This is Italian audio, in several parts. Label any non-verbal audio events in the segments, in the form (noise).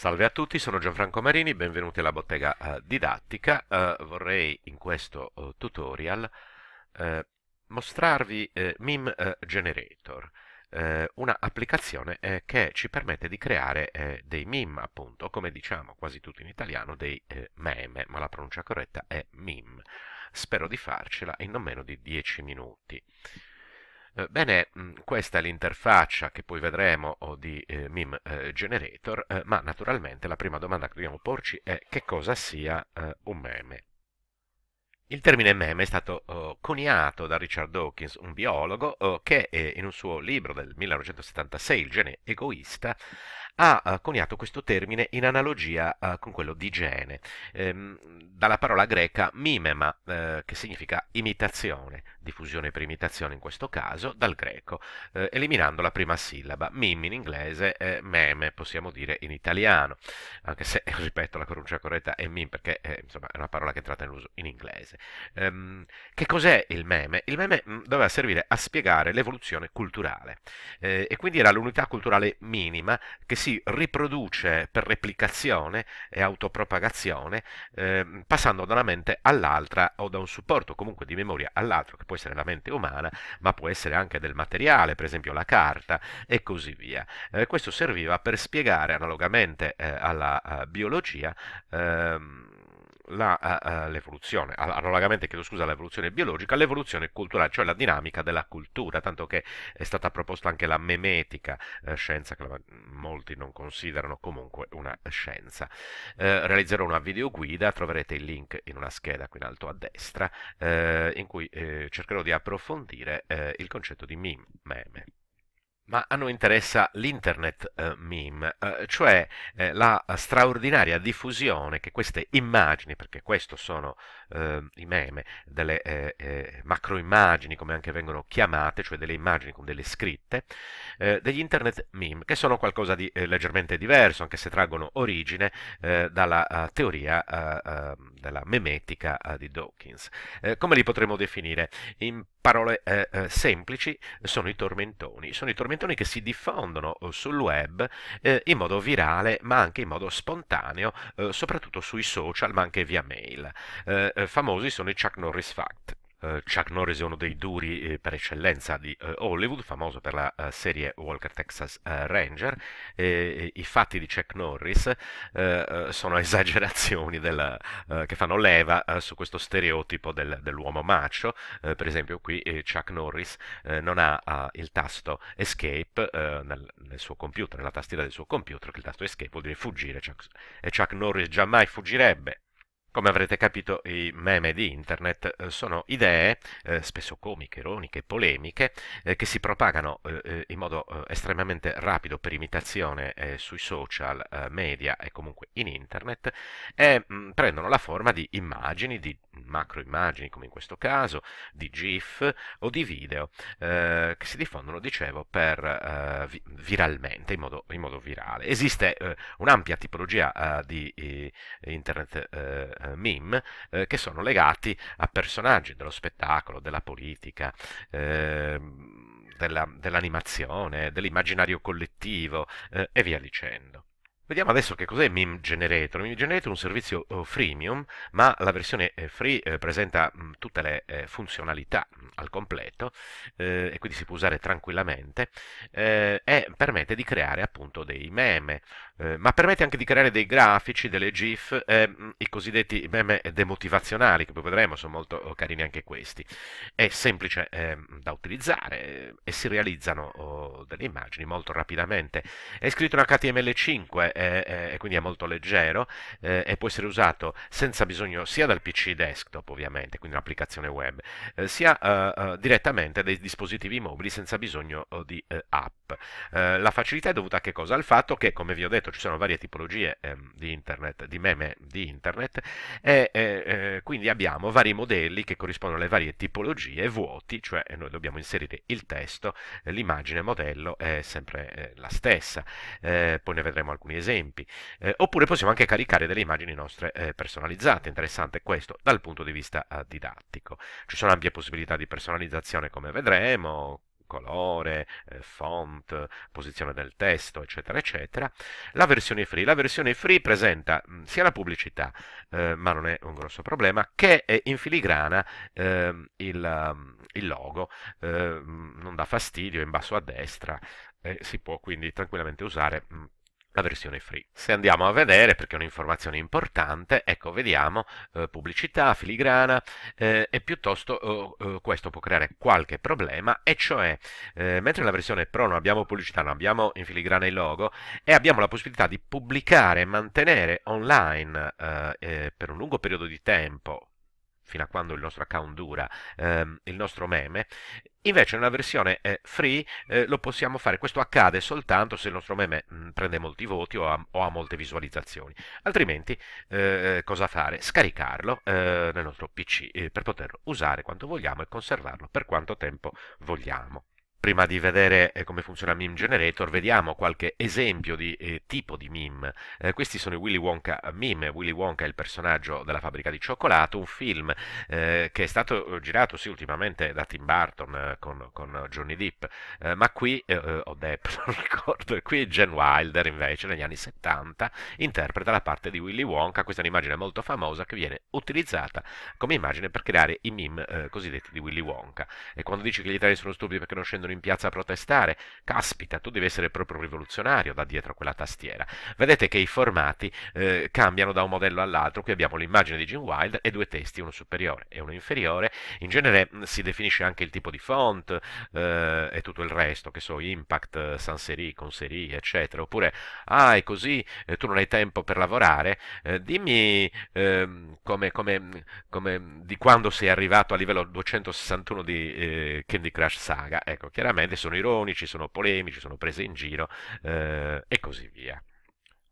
Salve a tutti, sono Gianfranco Marini, benvenuti alla bottega eh, didattica. Uh, vorrei in questo uh, tutorial mostrarvi MIM Generator, un'applicazione applicazione che ci permette di creare dei meme, appunto, come diciamo quasi tutti in italiano, dei meme, ma la pronuncia corretta è MIM. Spero di farcela in non meno di 10 minuti. Eh, bene, mm, questa è l'interfaccia che poi vedremo di eh, MIM eh, Generator, eh, ma naturalmente la prima domanda che dobbiamo porci è che cosa sia un meme. Il termine meme è stato oh, coniato da Richard Dawkins, un biologo, oh, che in un suo libro del 1976, Il gene egoista, ha eh, coniato questo termine in analogia eh, con quello di igiene, ehm, dalla parola greca mimema, eh, che significa imitazione, diffusione per imitazione in questo caso, dal greco, eliminando la prima sillaba, mim in inglese, meme possiamo dire in italiano, anche se, (laughs) ripeto, la pronuncia corretta è mim perché insomma, è una parola che è entrata in uso in inglese. Ehm, che cos'è il meme? Il meme mm, doveva servire a spiegare l'evoluzione culturale e quindi era l'unità culturale minima che si si riproduce per replicazione e autopropagazione eh, passando da una mente all'altra o da un supporto comunque di memoria all'altro che può essere la mente umana ma può essere anche del materiale per esempio la carta e così via eh, questo serviva per spiegare analogamente eh, alla eh, biologia ehm, eh, eh, l'evoluzione, analogamente chiedo scusa all'evoluzione biologica, l'evoluzione culturale, cioè la dinamica della cultura, tanto che è stata proposta anche la memetica, eh, scienza che molti non considerano comunque una scienza. realizzerò una videoguida, troverete il link in una scheda qui in alto a destra, in cui cercherò di approfondire il concetto di meme, meme. Ma a noi interessa l'internet eh, meme, eh, cioè eh, la straordinaria diffusione che queste immagini, perché questo sono eh, i meme, delle eh, eh, macroimmagini come anche vengono chiamate, cioè delle immagini con delle scritte, degli internet meme, che sono qualcosa di leggermente diverso, anche se traggono origine dalla teoria della memetica di Dawkins. come li potremmo definire? In parole eh, eh, semplici, sono i tormentoni. Sono i tormentoni che si diffondono eh, sul web eh, in modo virale, ma anche in modo spontaneo, eh, soprattutto sui social, ma anche via mail. famosi sono i Chuck Norris Fact. Uh, Chuck Norris è uno dei duri eh, per eccellenza di uh, Hollywood, famoso per la uh, serie Walker Texas Ranger. E, e, I fatti di Chuck Norris sono (laughs) esagerazioni della, che fanno leva su questo stereotipo del, dell'uomo macio. per esempio, qui eh, Chuck Norris non ha il tasto escape nel, nel, suo computer, nella tastiera del suo computer, che il tasto escape vuol dire fuggire. Chuck, e Chuck Norris giammai fuggirebbe come avrete capito, i meme di internet eh, sono idee, eh, spesso comiche, ironiche, polemiche, eh, che si propagano eh, eh in modo eh, estremamente rapido per imitazione sui social media e comunque in internet e mh, mm, prendono la forma di immagini, di macro immagini come in questo caso, di GIF o di video che si diffondono, dicevo, per, vi viralmente, in modo, in modo, virale. Esiste un'ampia tipologia di internet eh, meme eh, che sono legati a personaggi dello spettacolo, della politica, eh, dell'animazione, dell'immaginario collettivo eh, e via dicendo. Vediamo adesso che cos'è Meme Generator. Meme Generator è un servizio eh, freemium, ma la versione eh, free eh, presenta mm, tutte le funzionalità mm, al completo e quindi si può usare tranquillamente e permette di creare appunto dei meme, ma permette anche di creare dei grafici, delle GIF, mm, i cosiddetti meme demotivazionali che poi vedremo, sono molto oh, carini anche questi. È semplice ehm, da utilizzare e si realizzano oh, delle immagini molto rapidamente. È scritto in HTML5 e quindi è molto leggero eh, e può essere usato senza bisogno sia dal PC desktop ovviamente, quindi un'applicazione web, eh, sia eh, direttamente dai dispositivi mobili senza bisogno di app. la facilità è dovuta a che cosa? Al fatto che, come vi ho detto, ci sono varie tipologie ehm, di internet, di meme di internet e quindi abbiamo vari modelli che corrispondono alle varie tipologie vuoti, cioè noi dobbiamo inserire il testo, l'immagine il modello è sempre la stessa. poi ne vedremo alcuni esempi esempi, eh, oppure possiamo anche caricare delle immagini nostre eh, personalizzate, interessante questo dal punto di vista eh, didattico. Ci sono ampie possibilità di personalizzazione come vedremo, colore, eh, font, posizione del testo, eccetera, eccetera. La versione free. La versione free presenta mh, mm, sia la pubblicità, eh, ma non è un grosso problema, che in filigrana eh, il, mm, il, logo. Eh, mm, non dà fastidio, in basso a destra, eh, si può quindi tranquillamente usare. Mh, la versione free. Se andiamo a vedere, perché è un'informazione importante, ecco, vediamo eh, pubblicità, filigrana eh, e piuttosto eh, questo può creare qualche problema, e cioè, eh, mentre nella versione pro non abbiamo pubblicità, non abbiamo in filigrana il logo, e abbiamo la possibilità di pubblicare e mantenere online eh, eh, per un lungo periodo di tempo fino a quando il nostro account dura, ehm, il nostro meme. Invece nella versione eh, free eh, lo possiamo fare, questo accade soltanto se il nostro meme mh, mm, prende molti voti o ha, o ha molte visualizzazioni, altrimenti eh, eh cosa fare? Scaricarlo eh, nel nostro PC eh, per poterlo usare quanto vogliamo e conservarlo per quanto tempo vogliamo. Prima di vedere eh, come funziona Meme Generator, vediamo qualche esempio di eh, tipo di meme. Eh, questi sono i Willy Wonka meme. Willy Wonka è il personaggio della fabbrica di cioccolato, un film eh, che è stato eh, girato sì, ultimamente da Tim Burton eh, con, con, Johnny Depp, ma qui, o Depp, (laughs) non ricordo, qui Jen Wilder invece negli anni 70 interpreta la parte di Willy Wonka, questa è un'immagine molto famosa che viene utilizzata come immagine per creare i meme cosiddetti di Willy Wonka. E quando dici che gli italiani sono stupidi perché non scendono andano in piazza a protestare. Caspita, tu devi essere proprio rivoluzionario da dietro quella tastiera. Vedete che i formati eh, cambiano da un modello all'altro. Qui abbiamo l'immagine di Gene Wilde e due testi, uno superiore e uno inferiore. In genere mm, si definisce anche il tipo di font eh, e tutto il resto, che so, impact, sans Serie, con Serie, eccetera. Oppure, ah, è così, eh, tu non hai tempo per lavorare, eh, dimmi ehm, come, come, come, di quando sei arrivato a livello 261 di eh, Candy Crush Saga. Ecco, chiaramente sono ironici, sono polemici, sono prese in giro eh, e così via.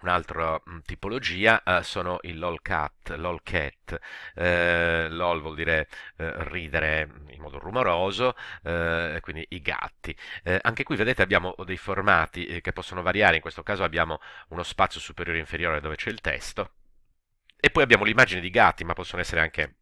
Un'altra mm, tipologia eh, sono i lolcat, lolcat. Eh, lol vuol dire eh, ridere in modo rumoroso, eh, quindi i gatti. Eh, anche qui vedete abbiamo dei formati eh, che possono variare, in questo caso abbiamo uno spazio superiore e inferiore dove c'è il testo e poi abbiamo l'immagine di gatti, ma possono essere anche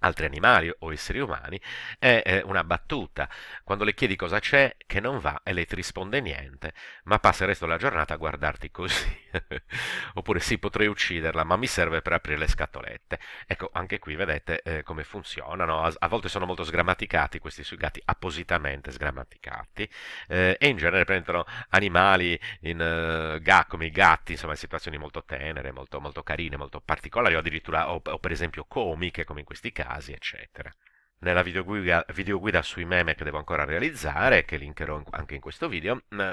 altri animali o esseri umani, è una battuta. Quando le chiedi cosa c'è che non va e lei ti risponde niente, ma passa il resto della giornata a guardarti così. (laughs) Oppure sì, potrei ucciderla, ma mi serve per aprire le scatolette. Ecco, anche qui vedete eh, come funzionano. A, a, volte sono molto sgrammaticati questi sui gatti, appositamente sgrammaticati, eh, e in genere prendono animali in, eh, ga, come i gatti, insomma, in situazioni molto tenere, molto, molto carine, molto particolari, o addirittura, o, o per esempio comiche, come in questi casi casi, eccetera. Nella videoguida, videoguida, sui meme che devo ancora realizzare, che linkerò anche in questo video, ehm,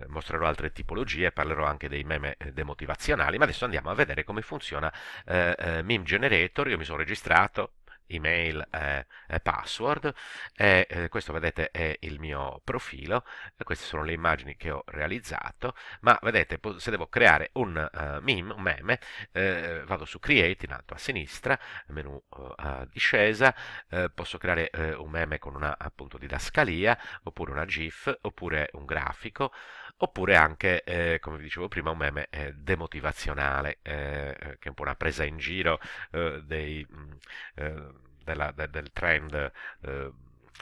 eh, mostrerò altre tipologie parlerò anche dei meme eh, demotivazionali, ma adesso andiamo a vedere come funziona eh, eh, Meme Generator, io mi sono registrato, email e eh, eh, password e eh, questo vedete è il mio profilo eh, queste sono le immagini che ho realizzato ma vedete se devo creare un eh, meme, un meme vado su create in alto a sinistra menu a discesa posso creare un meme con una appunto didascalia oppure una gif oppure un grafico oppure anche, eh, come vi dicevo prima, un meme eh, demotivazionale, eh, eh, che è un po' una presa in giro eh, dei, mm, della, de, del trend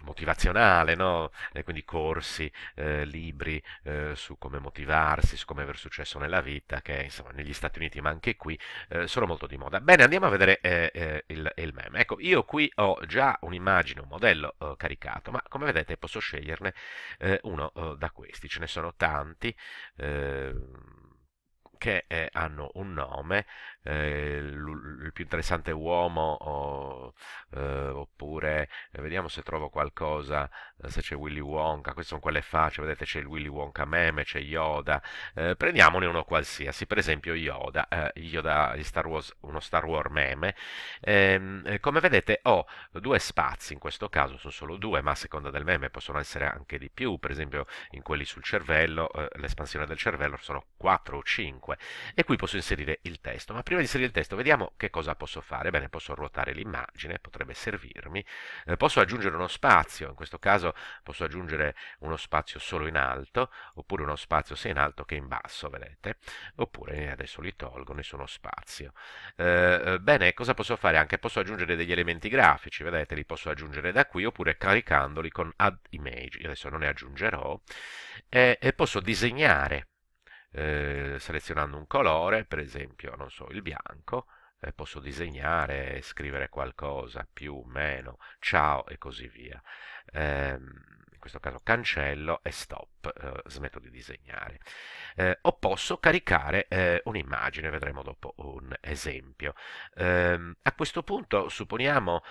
motivazionale, no? eh, quindi corsi, eh, libri eh, su come motivarsi, su come aver successo nella vita, che insomma negli Stati Uniti ma anche qui eh, sono molto di moda. Bene, andiamo a vedere eh, eh, il, il, meme. Ecco, io qui ho già un'immagine, un modello caricato, ma come vedete posso sceglierne uno da questi, ce ne sono tanti ehm, che eh, hanno un nome eh, il più interessante uomo o, eh, oppure eh, vediamo se trovo qualcosa eh, se c'è Willy Wonka queste sono quelle facce vedete c'è il Willy Wonka meme c'è Yoda eh, prendiamone uno qualsiasi per esempio Yoda Yoda di Star Wars uno Star Wars meme ehm, come vedete ho due spazi in questo caso sono solo due ma a seconda del meme possono essere anche di più per esempio in quelli sul cervello l'espansione del cervello sono 4 o 5 e qui posso inserire il testo ma prima prima di inserire il testo, vediamo che cosa posso fare. Bene, posso ruotare l'immagine, potrebbe servirmi. Eh, posso aggiungere uno spazio, in questo caso posso aggiungere uno spazio solo in alto, oppure uno spazio sia in alto che in basso, vedete? Oppure adesso li tolgo, nessuno spazio. Eh, eh, bene, cosa posso fare? Anche posso aggiungere degli elementi grafici, vedete? Li posso aggiungere da qui, oppure caricandoli con add image. Io adesso non ne aggiungerò. Eh, e posso disegnare eh, selezionando un colore, per esempio, non so, il bianco, eh, posso disegnare, scrivere qualcosa, più, meno, ciao e così via. Eh, in questo caso cancello e stop, eh, smetto di disegnare. Eh, o posso caricare un'immagine, vedremo dopo un esempio. Ehm, a questo punto supponiamo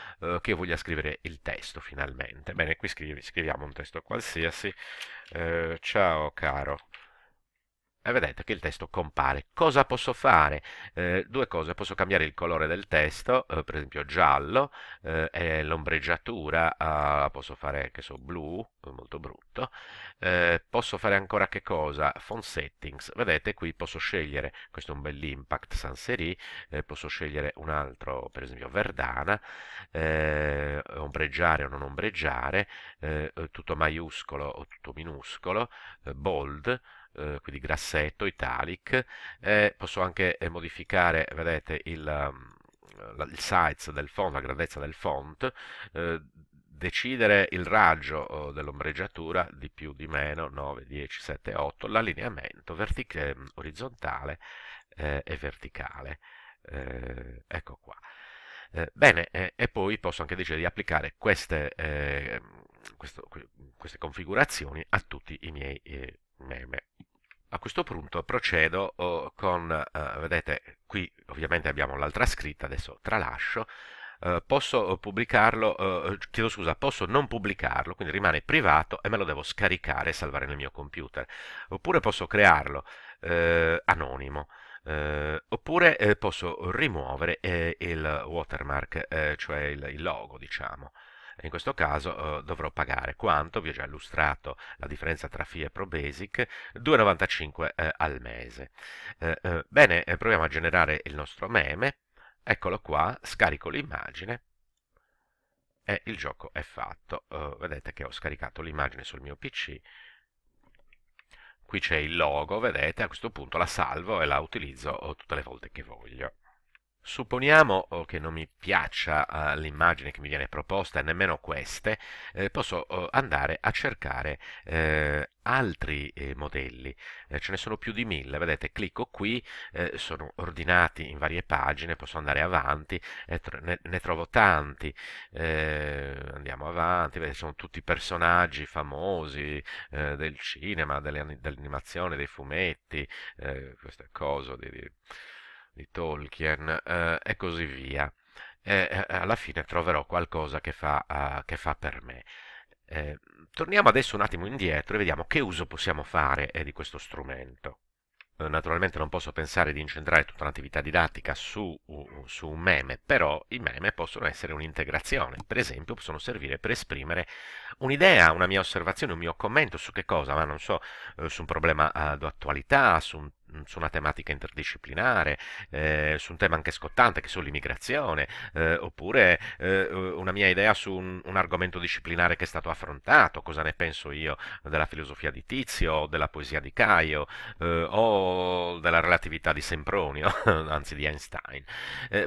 che io voglia scrivere il testo finalmente. Bene, qui scrivi, scriviamo un testo qualsiasi. ciao caro, e vedete che il testo compare. Cosa posso fare? Eh, due cose, posso cambiare il colore del testo, eh, per esempio giallo, eh, l'ombreggiatura la ah, posso fare che so, blu, eh, molto brutto, eh, posso fare ancora che cosa? Font settings, vedete qui posso scegliere, questo è un bell'impact sans serif, eh, posso scegliere un altro, per esempio verdana, ombreggiare o non ombreggiare, tutto maiuscolo o tutto minuscolo, bold, eh, quindi grassetto, italic, eh, posso anche eh, modificare, vedete, il, mm, il, size del font, la grandezza del font, eh, decidere il raggio oh, dell'ombreggiatura di più, di meno, 9, 10, 7, 8, l'allineamento mm, orizzontale e verticale. ecco qua. Eh, bene, eh, e poi posso anche decidere di applicare queste, eh, questo, queste configurazioni a tutti i miei Bene. A questo punto procedo oh, con, eh, vedete, qui ovviamente abbiamo l'altra scritta, adesso tralascio, eh, posso pubblicarlo, eh, chiedo scusa, posso non pubblicarlo, quindi rimane privato e me lo devo scaricare e salvare nel mio computer, oppure posso crearlo eh, anonimo. Eh, oppure eh, posso rimuovere eh, il watermark, eh, cioè il, il logo, diciamo in questo caso eh, dovrò pagare quanto, vi ho già illustrato la differenza tra FI e Pro Basic, 2,95 eh, al mese. Eh, eh bene, eh, proviamo a generare il nostro meme, eccolo qua, scarico l'immagine e il gioco è fatto. Eh, vedete che ho scaricato l'immagine sul mio PC, qui c'è il logo, vedete, a questo punto la salvo e la utilizzo tutte le volte che voglio. Supponiamo che non mi piaccia eh, l'immagine che mi viene proposta, nemmeno queste, eh, posso eh, andare a cercare altri modelli, ce ne sono più di mille, vedete, clicco qui, sono ordinati in varie pagine, posso andare avanti, ne, trovo tanti, andiamo avanti, vedete, sono tutti personaggi famosi del cinema, dell'animazione, dei fumetti, questo è coso di di Tolkien eh, e così via. E alla fine troverò qualcosa che fa, uh, che fa per me. Eh, torniamo adesso un attimo indietro e vediamo che uso possiamo fare eh, di questo strumento. Eh, naturalmente non posso pensare di incentrare tutta l'attività didattica su, su, un meme, però i meme possono essere un'integrazione, per esempio possono servire per esprimere un'idea, una mia osservazione, un mio commento su che cosa, ma non so, eh, su un problema eh, d'attualità, su, un, su, una tematica interdisciplinare, eh, su un tema anche scottante che è sull'immigrazione, eh, oppure una mia idea su un, un, argomento disciplinare che è stato affrontato, cosa ne penso io della filosofia di Tizio, della poesia di Caio o della relatività di Sempronio, (laughs) anzi di Einstein.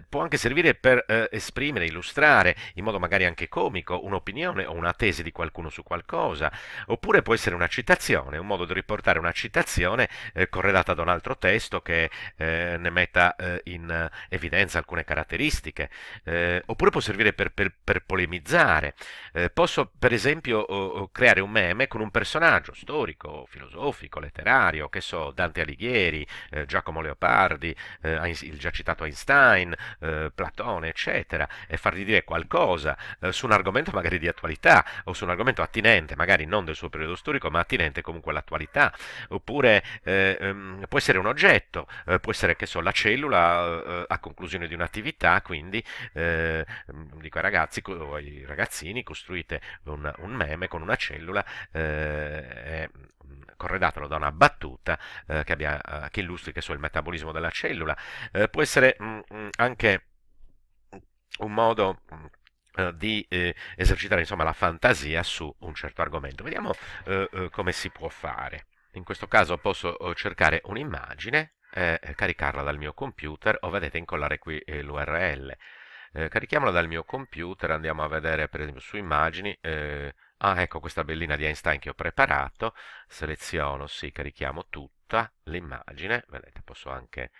può anche servire per esprimere, illustrare in modo magari anche comico un'opinione o una tesi di qualcuno su qualcosa, oppure può essere una citazione, un modo di riportare una citazione eh, correlata da un altro testo che eh, ne metta eh, in evidenza alcune caratteristiche, eh, oppure può servire per, per, per polemizzare. Eh, posso per esempio oh, creare un meme con un personaggio storico, filosofico, letterario, che so, Dante Alighieri, eh, Giacomo Leopardi, il già citato Einstein, Platone, eccetera, e fargli dire qualcosa su un argomento magari di attualità o su un argomento attinente, magari non del suo periodo storico, ma attinente comunque all'attualità, oppure eh, ehm, può essere un oggetto, eh, può essere che so, la cellula eh, a conclusione di un'attività, quindi eh, mm, dico ai ragazzi o ai ragazzini costruite un, un meme con una cellula mm, corredatelo da una battuta che, abbia, che, illustri che so, il metabolismo della cellula, può essere mh, mm, anche un modo eh, di eh, esercitare insomma, la fantasia su un certo argomento. Vediamo eh, eh come si può fare. In questo caso posso eh, cercare un'immagine, eh, caricarla dal mio computer o vedete incollare qui l'URL. carichiamola dal mio computer, andiamo a vedere per esempio su immagini, ah ecco questa bellina di Einstein che ho preparato, seleziono, sì, carichiamo tutta l'immagine, vedete posso anche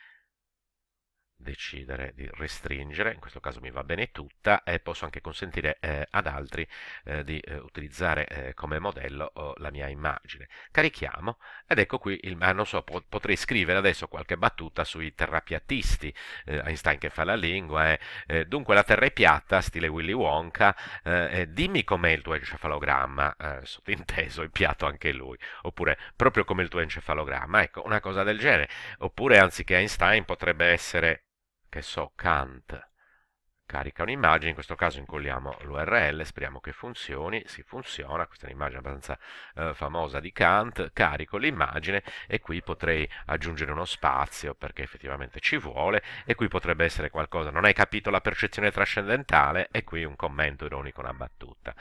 decidere di restringere, in questo caso mi va bene tutta, e posso anche consentire eh, ad altri eh, di eh, utilizzare eh, come modello oh, la mia immagine. Carichiamo, ed ecco qui, il, ah, non so, po potrei scrivere adesso qualche battuta sui terrapiattisti, eh, Einstein che fa la lingua, e, eh, dunque la terra è piatta, stile Willy Wonka, dimmi com'è il tuo encefalogramma, sottinteso, è piatto anche lui, oppure proprio come il tuo encefalogramma, ecco, una cosa del genere, oppure anziché Einstein potrebbe essere che so, Kant, carica un'immagine, in questo caso incolliamo l'URL, speriamo che funzioni, si funziona, questa è un'immagine abbastanza eh, famosa di Kant, carico l'immagine e qui potrei aggiungere uno spazio perché effettivamente ci vuole e qui potrebbe essere qualcosa, non hai capito la percezione trascendentale e qui un commento ironico, una battuta.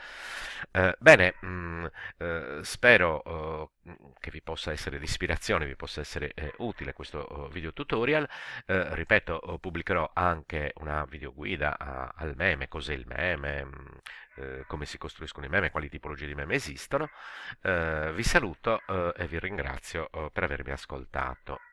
Eh, bene, mh, mm, eh, spero oh, Mm, che vi possa essere di ispirazione, vi possa essere eh, utile questo oh, video tutorial. Eh, ripeto, oh, pubblicherò anche una videoguida a, al meme, cos'è il meme, mh, mm, eh, come si costruiscono i meme, quali tipologie di meme esistono. Eh, vi saluto eh, e vi ringrazio oh, per avermi ascoltato.